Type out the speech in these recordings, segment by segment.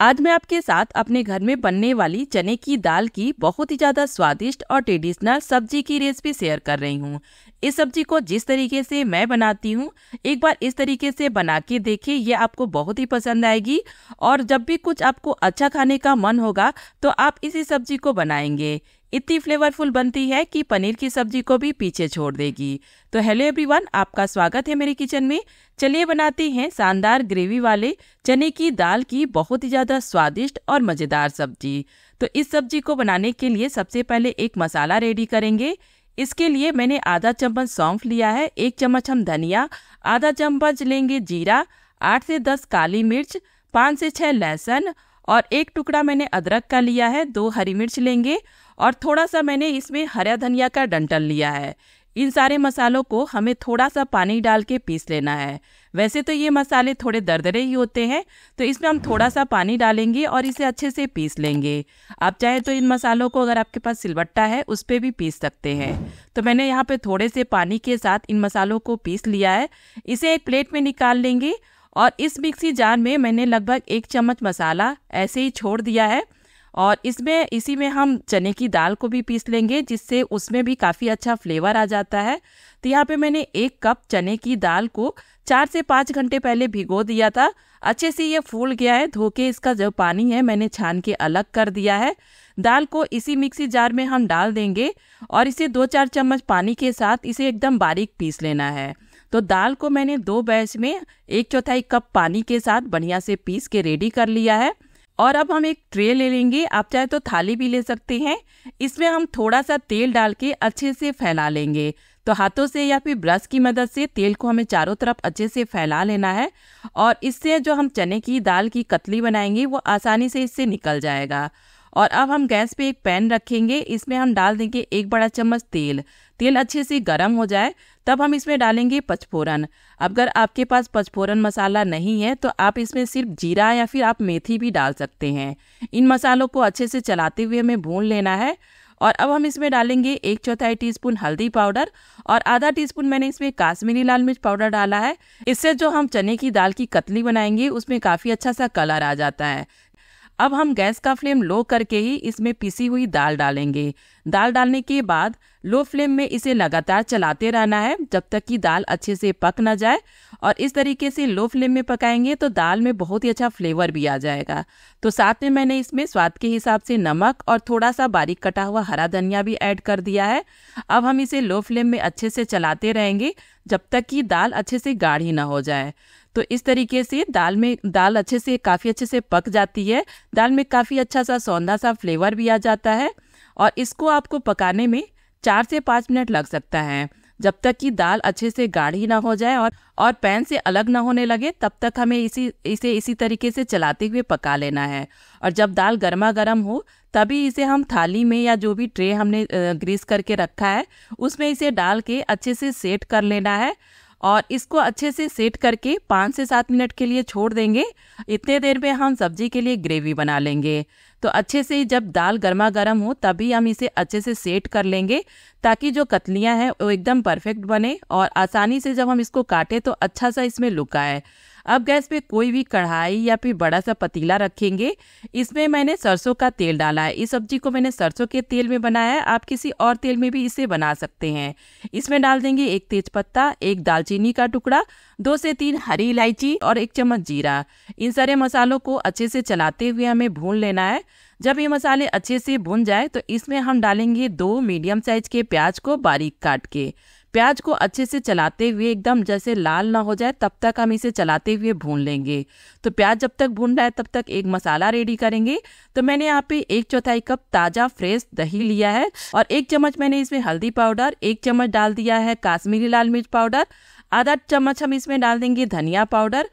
आज मैं आपके साथ अपने घर में बनने वाली चने की दाल की बहुत ही ज़्यादा स्वादिष्ट और ट्रेडिशनल सब्जी की रेसिपी शेयर कर रही हूँ इस सब्जी को जिस तरीके से मैं बनाती हूँ एक बार इस तरीके से बना के देखिए ये आपको बहुत ही पसंद आएगी और जब भी कुछ आपको अच्छा खाने का मन होगा तो आप इसी सब्जी को बनाएंगे इतनी फ्लेवरफुल बनती है कि पनीर की सब्जी को भी पीछे छोड़ देगी तो हेलो एवरीवन आपका स्वागत है मेरे किचन में चलिए बनाते हैं शानदार ग्रेवी वाले चने की दाल की बहुत ही ज़्यादा स्वादिष्ट और मज़ेदार सब्जी तो इस सब्जी को बनाने के लिए सबसे पहले एक मसाला रेडी करेंगे इसके लिए मैंने आधा चम्मच सौंफ लिया है एक चम्मच हम धनिया आधा चम्मच लेंगे जीरा आठ से दस काली मिर्च पाँच से छः लहसुन और एक टुकड़ा मैंने अदरक का लिया है दो हरी मिर्च लेंगे और थोड़ा सा मैंने इसमें हरा धनिया का डंटल लिया है इन सारे मसालों को हमें थोड़ा सा पानी डाल के पीस लेना है वैसे तो ये मसाले थोड़े दरदरे ही होते हैं तो इसमें हम थोड़ा सा पानी डालेंगे और इसे अच्छे से पीस लेंगे आप चाहें तो इन मसालों को अगर आपके पास सिलबट्टा है उस पर भी पीस सकते हैं तो मैंने यहाँ पे थोड़े से पानी के साथ इन मसालों को पीस लिया है इसे एक प्लेट में निकाल लेंगे और इस मिक्सी जार में मैंने लगभग एक चम्मच मसाला ऐसे ही छोड़ दिया है और इसमें इसी में हम चने की दाल को भी पीस लेंगे जिससे उसमें भी काफ़ी अच्छा फ्लेवर आ जाता है तो यहाँ पे मैंने एक कप चने की दाल को चार से पाँच घंटे पहले भिगो दिया था अच्छे से ये फूल गया है धो के इसका जो पानी है मैंने छान के अलग कर दिया है दाल को इसी मिक्सी जार में हम डाल देंगे और इसे दो चार चम्मच पानी के साथ इसे एकदम बारीक पीस लेना है तो दाल को मैंने दो बैच में एक चौथाई कप पानी के साथ बढ़िया से पीस के रेडी कर लिया है और अब हम एक ट्रे ले लेंगे आप चाहे तो थाली भी ले सकते हैं इसमें हम थोड़ा सा तेल डाल के अच्छे से फैला लेंगे तो हाथों से या फिर ब्रश की मदद से तेल को हमें चारों तरफ अच्छे से फैला लेना है और इससे जो हम चने की दाल की कतली बनाएंगे वो आसानी से इससे निकल जाएगा और अब हम गैस पे एक पैन रखेंगे इसमें हम डाल देंगे एक बड़ा चम्मच तेल तेल अच्छे से गर्म हो जाए तब हम इसमें डालेंगे पचफोरन अगर आपके पास पचफोरन मसाला नहीं है तो आप इसमें सिर्फ जीरा या फिर आप मेथी भी डाल सकते हैं इन मसालों को अच्छे से चलाते हुए हमें भून लेना है और अब हम इसमें डालेंगे एक चौथाई टीस्पून हल्दी पाउडर और आधा टीस्पून मैंने इसमें काश्मीरी लाल मिर्च पाउडर डाला है इससे जो हम चने की दाल की कतली बनाएंगे उसमें काफ़ी अच्छा सा कलर आ जाता है अब हम गैस का फ्लेम लो करके ही इसमें पिसी हुई दाल डालेंगे दाल डालने के बाद लो फ्लेम में इसे लगातार चलाते रहना है जब तक कि दाल अच्छे से पक ना जाए और इस तरीके से लो फ्लेम में पकाएंगे तो दाल में बहुत ही अच्छा फ्लेवर भी आ जाएगा तो साथ में मैंने इसमें स्वाद के हिसाब से नमक और थोड़ा सा बारीक कटा हुआ हरा धनिया भी ऐड कर दिया है अब हम इसे लो फ्लेम में अच्छे से चलाते रहेंगे जब तक कि दाल अच्छे से गाढ़ी ना हो जाए तो इस तरीके से दाल में दाल अच्छे से काफ़ी अच्छे से पक जाती है दाल में काफ़ी अच्छा सा सौंदा सा फ्लेवर भी आ जाता है और इसको आपको पकाने में चार से पाँच मिनट लग सकता है जब तक कि दाल अच्छे से गाढ़ी ना हो जाए और और पैन से अलग ना होने लगे तब तक हमें इसी इसे इसी तरीके से चलाते हुए पका लेना है और जब दाल गर्मा गर्म हो तभी इसे हम थाली में या जो भी ट्रे हमने ग्रीस करके रखा है उसमें इसे डाल के अच्छे से सेट कर लेना है और इसको अच्छे से सेट करके पाँच से सात मिनट के लिए छोड़ देंगे इतने देर में हम सब्जी के लिए ग्रेवी बना लेंगे तो अच्छे से जब दाल गर्मा गर्म हो तभी हम इसे अच्छे से सेट कर लेंगे ताकि जो कतलियाँ हैं वो एकदम परफेक्ट बने और आसानी से जब हम इसको काटें तो अच्छा सा इसमें लुक आए अब गैस पे कोई भी कढ़ाई या फिर बड़ा सा पतीला रखेंगे इसमें मैंने सरसों का तेल डाला है इस सब्जी को मैंने सरसों के तेल में बनाया है आप किसी और तेल में भी इसे बना सकते हैं इसमें डाल देंगे एक तेज पत्ता एक दालचीनी का टुकड़ा दो से तीन हरी इलायची और एक चम्मच जीरा इन सारे मसालों को अच्छे से चलाते हुए हमें भून लेना है जब ये मसाले अच्छे से भुन जाए तो इसमें हम डालेंगे दो मीडियम साइज के प्याज को बारीक काट के प्याज को अच्छे से चलाते हुए एकदम जैसे लाल ना हो जाए तब तक हम इसे चलाते हुए भून लेंगे तो प्याज जब तक भून रहा है तब तक एक मसाला रेडी करेंगे तो मैंने यहाँ पे एक चौथाई कप ताज़ा फ्रेश दही लिया है और एक चम्मच मैंने इसमें हल्दी पाउडर एक चम्मच डाल दिया है काश्मीरी लाल मिर्च पाउडर आधा चम्मच हम इसमें डाल देंगे धनिया पाउडर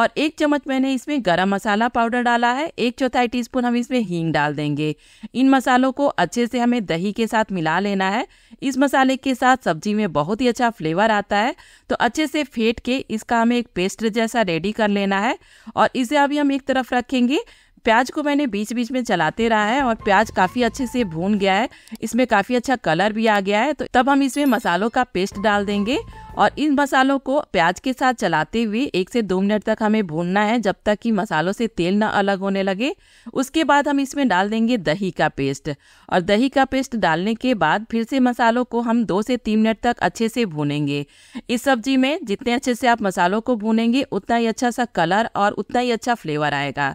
और एक चम्मच मैंने इसमें गरम मसाला पाउडर डाला है एक चौथाई टीस्पून हम इसमें हींग डाल देंगे इन मसालों को अच्छे से हमें दही के साथ मिला लेना है इस मसाले के साथ सब्जी में बहुत ही अच्छा फ्लेवर आता है तो अच्छे से फेंट के इसका हमें एक पेस्ट जैसा रेडी कर लेना है और इसे अभी हम एक तरफ रखेंगे प्याज को मैंने बीच बीच में चलाते रहा है और प्याज काफ़ी अच्छे से भून गया है इसमें काफ़ी अच्छा कलर भी आ गया है तो तब हम इसमें मसालों का पेस्ट डाल देंगे और इन मसालों को प्याज के साथ चलाते हुए एक से दो मिनट तक हमें भूनना है जब तक कि मसालों से तेल ना अलग होने लगे उसके बाद हम इसमें डाल देंगे दही का पेस्ट और दही का पेस्ट डालने के बाद फिर से मसालों को हम दो से तीन मिनट तक अच्छे से भूनेंगे इस सब्जी में जितने अच्छे से आप मसालों को भूनेंगे उतना ही अच्छा सा कलर और उतना ही अच्छा फ्लेवर आएगा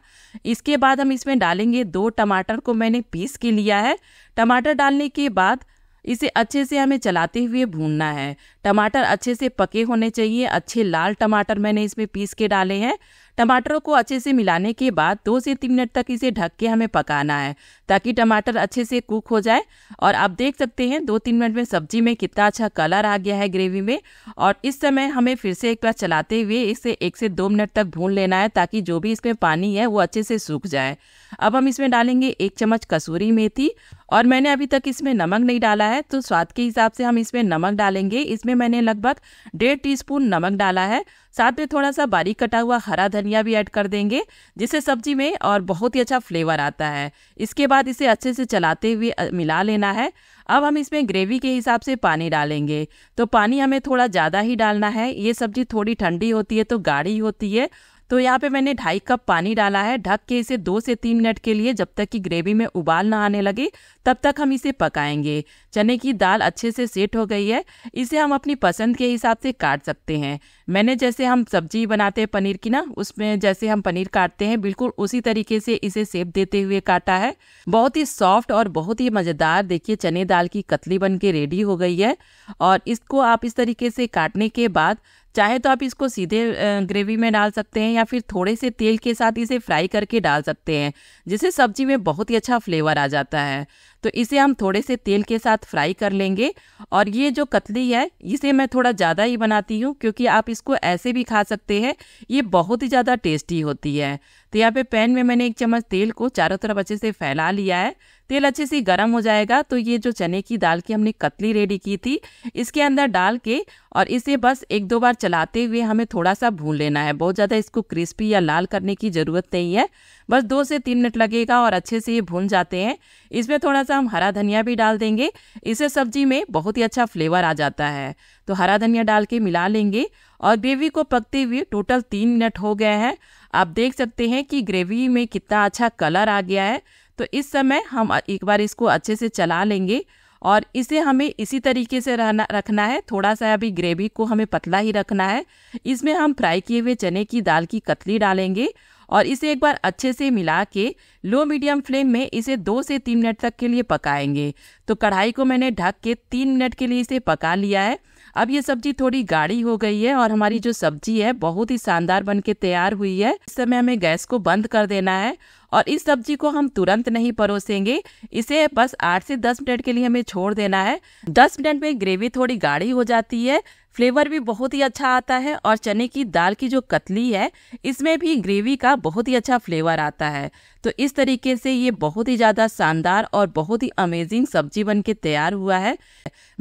इसके बाद हम इसमें डालेंगे दो टमाटर को मैंने पीस के लिया है टमाटर डालने के बाद इसे अच्छे से हमें चलाते हुए भूनना है टमाटर अच्छे से पके होने चाहिए अच्छे लाल टमाटर मैंने इसमें पीस के डाले हैं टमाटरों को अच्छे से मिलाने के बाद दो से तीन मिनट तक इसे ढक के हमें पकाना है ताकि टमाटर अच्छे से कुक हो जाए और आप देख सकते हैं दो तीन मिनट में सब्जी में कितना अच्छा कलर आ गया है ग्रेवी में और इस समय हमें फिर से एक बार चलाते हुए इसे एक से दो मिनट तक भून लेना है ताकि जो भी इसमें पानी है वो अच्छे से सूख जाए अब हम इसमें डालेंगे एक चम्मच कसूरी मेथी और मैंने अभी तक इसमें नमक नहीं डाला है तो स्वाद के हिसाब से हम इसमें नमक डालेंगे इसमें मैंने लगभग डेढ़ टी नमक डाला है साथ में थोड़ा सा बारीक कटा हुआ हरा धनिया भी ऐड कर देंगे जिससे सब्जी में और बहुत ही अच्छा फ्लेवर आता है इसके बाद इसे अच्छे से चलाते हुए मिला लेना है अब हम इसमें ग्रेवी के हिसाब से पानी डालेंगे तो पानी हमें थोड़ा ज़्यादा ही डालना है ये सब्जी थोड़ी ठंडी होती है तो गाढ़ी होती है तो यहाँ पे मैंने ढाई कप पानी डाला है ढक के इसे दो से तीन मिनट के लिए जब तक कि ग्रेवी में उबाल ना आने लगे तब तक हम इसे पकाएंगे चने की दाल अच्छे से सेट हो गई है इसे हम अपनी पसंद के हिसाब से काट सकते हैं मैंने जैसे हम सब्जी बनाते हैं पनीर की ना उसमें जैसे हम पनीर काटते हैं बिल्कुल उसी तरीके से इसे सेप देते हुए काटा है बहुत ही सॉफ्ट और बहुत ही मज़ेदार देखिए चने दाल की कतली बन के रेडी हो गई है और इसको आप इस तरीके से काटने के बाद चाहे तो आप इसको सीधे ग्रेवी में डाल सकते हैं या फिर थोड़े से तेल के साथ इसे फ्राई करके डाल सकते हैं जिससे सब्जी में बहुत ही अच्छा फ्लेवर आ जाता है तो इसे हम थोड़े से तेल के साथ फ्राई कर लेंगे और ये जो कतली है इसे मैं थोड़ा ज़्यादा ही बनाती हूँ क्योंकि आप इसको ऐसे भी खा सकते हैं ये बहुत ही ज़्यादा टेस्टी होती है तो यहाँ पे पैन में मैंने एक चम्मच तेल को चारों तरफ अच्छे से फैला लिया है तेल अच्छे से गर्म हो जाएगा तो ये जो चने की दाल की हमने कतली रेडी की थी इसके अंदर डाल के और इसे बस एक दो बार चलाते हुए हमें थोड़ा सा भून लेना है बहुत ज़्यादा इसको क्रिस्पी या लाल करने की ज़रूरत नहीं है बस दो से तीन मिनट लगेगा और अच्छे से ये भून जाते हैं इसमें थोड़ा सा हम हरा धनिया भी डाल देंगे इससे सब्जी में बहुत ही अच्छा फ्लेवर आ जाता है तो हरा धनिया डाल के मिला लेंगे और ग्रेवी को पकते हुए टोटल तीन मिनट हो गए हैं आप देख सकते हैं कि ग्रेवी में कितना अच्छा कलर आ गया है तो इस समय हम एक बार इसको अच्छे से चला लेंगे और इसे हमें इसी तरीके से रहना रखना है थोड़ा सा अभी ग्रेवी को हमें पतला ही रखना है इसमें हम फ्राई किए हुए चने की दाल की कतली डालेंगे और इसे एक बार अच्छे से मिला के लो मीडियम फ्लेम में इसे दो से तीन मिनट तक के लिए पकाएंगे तो कढ़ाई को मैंने ढक के तीन मिनट के लिए इसे पका लिया है अब ये सब्जी थोड़ी गाढ़ी हो गई है और हमारी जो सब्जी है बहुत ही शानदार बन के तैयार हुई है इस समय हमें गैस को बंद कर देना है और इस सब्जी को हम तुरंत नहीं परोसेंगे इसे बस आठ से दस मिनट के लिए हमें छोड़ देना है दस मिनट में ग्रेवी थोड़ी गाढ़ी हो जाती है फ्लेवर भी बहुत ही अच्छा आता है और चने की दाल की जो कतली है इसमें भी ग्रेवी का बहुत ही अच्छा फ्लेवर आता है तो इस तरीके से ये बहुत ही ज़्यादा शानदार और बहुत ही अमेजिंग सब्जी बन के तैयार हुआ है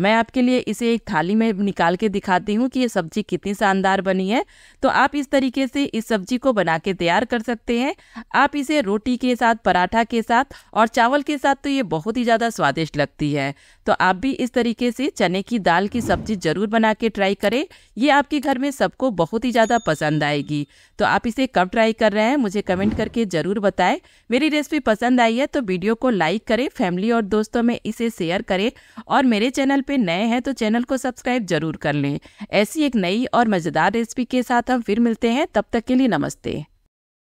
मैं आपके लिए इसे एक थाली में निकाल के दिखाती हूँ कि ये सब्जी कितनी शानदार बनी है तो आप इस तरीके से इस सब्जी को बना के तैयार कर सकते हैं आप इसे रोटी के साथ पराठा के साथ और चावल के साथ तो ये बहुत ही ज़्यादा स्वादिष्ट लगती है तो आप भी इस तरीके से चने की दाल की सब्जी ज़रूर बना के ट्राई ट्राई करें ये आपके घर में सबको बहुत ही ज़्यादा पसंद आएगी तो आप इसे कब ट्राई कर रहे हैं मुझे कमेंट करके ज़रूर बताएं मेरी रेसिपी पसंद आई है तो वीडियो को लाइक करें फैमिली और दोस्तों में इसे शेयर करें और मेरे चैनल पर नए हैं तो चैनल को सब्सक्राइब ज़रूर कर लें ऐसी एक नई और मज़ेदार रेसिपी के साथ हम फिर मिलते हैं तब तक के लिए नमस्ते